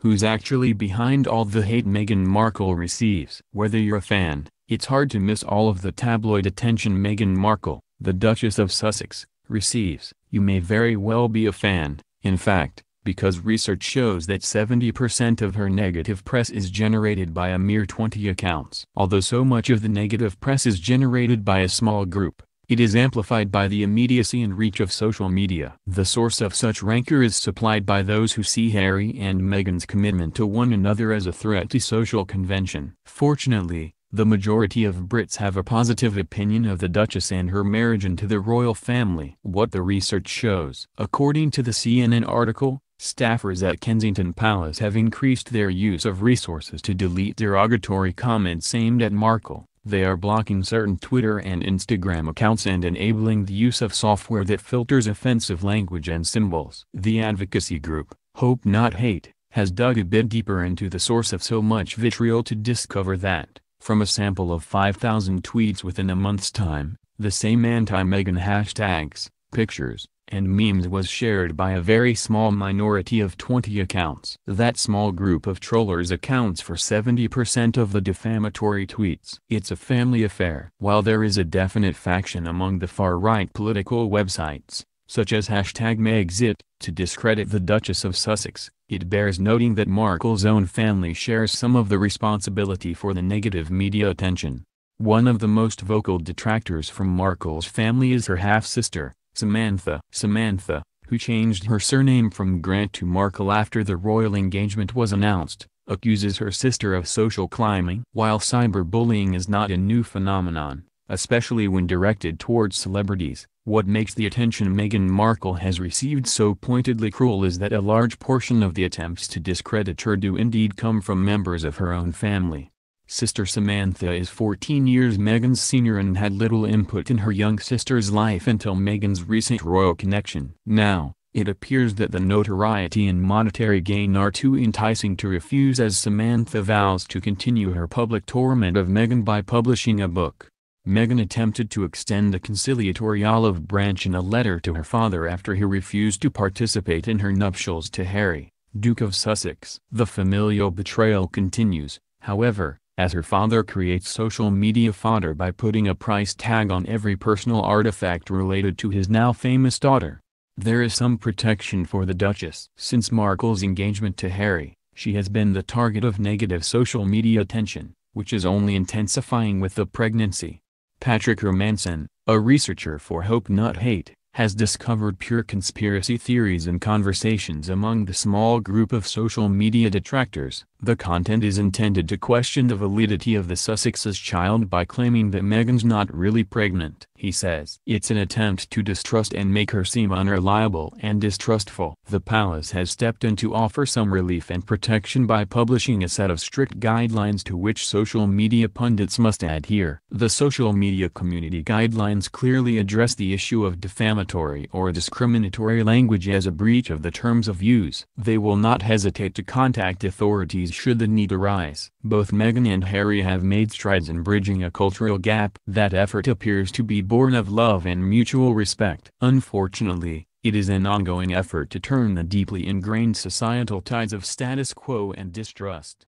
who's actually behind all the hate Meghan Markle receives. Whether you're a fan, it's hard to miss all of the tabloid attention Meghan Markle, the Duchess of Sussex, receives. You may very well be a fan, in fact, because research shows that 70% of her negative press is generated by a mere 20 accounts. Although so much of the negative press is generated by a small group, it is amplified by the immediacy and reach of social media. The source of such rancor is supplied by those who see Harry and Meghan's commitment to one another as a threat to social convention. Fortunately, the majority of Brits have a positive opinion of the Duchess and her marriage into the royal family. What the research shows. According to the CNN article, staffers at Kensington Palace have increased their use of resources to delete derogatory comments aimed at Markle. They are blocking certain Twitter and Instagram accounts and enabling the use of software that filters offensive language and symbols. The advocacy group, Hope Not Hate, has dug a bit deeper into the source of so much vitriol to discover that, from a sample of 5,000 tweets within a month's time, the same anti megan hashtags, pictures, and memes was shared by a very small minority of 20 accounts. That small group of trollers accounts for 70% of the defamatory tweets. It's a family affair. While there is a definite faction among the far-right political websites, such as hashtag Megxit, to discredit the Duchess of Sussex, it bears noting that Markle's own family shares some of the responsibility for the negative media attention. One of the most vocal detractors from Markle's family is her half-sister, Samantha. Samantha, who changed her surname from Grant to Markle after the royal engagement was announced, accuses her sister of social climbing. While cyberbullying is not a new phenomenon, especially when directed towards celebrities, what makes the attention Meghan Markle has received so pointedly cruel is that a large portion of the attempts to discredit her do indeed come from members of her own family. Sister Samantha is 14 years Meghan's senior and had little input in her young sister's life until Meghan's recent royal connection. Now, it appears that the notoriety and monetary gain are too enticing to refuse as Samantha vows to continue her public torment of Meghan by publishing a book. Meghan attempted to extend a conciliatory olive branch in a letter to her father after he refused to participate in her nuptials to Harry, Duke of Sussex. The familial betrayal continues, however, as her father creates social media fodder by putting a price tag on every personal artifact related to his now famous daughter. There is some protection for the Duchess. Since Markle's engagement to Harry, she has been the target of negative social media attention, which is only intensifying with the pregnancy. Patrick Romanson, a researcher for Hope Not Hate, has discovered pure conspiracy theories in conversations among the small group of social media detractors. The content is intended to question the validity of the Sussex's child by claiming that Meghan's not really pregnant. He says, It's an attempt to distrust and make her seem unreliable and distrustful. The palace has stepped in to offer some relief and protection by publishing a set of strict guidelines to which social media pundits must adhere. The social media community guidelines clearly address the issue of defamatory or discriminatory language as a breach of the terms of use. They will not hesitate to contact authorities should the need arise. Both Meghan and Harry have made strides in bridging a cultural gap. That effort appears to be born of love and mutual respect. Unfortunately, it is an ongoing effort to turn the deeply ingrained societal tides of status quo and distrust.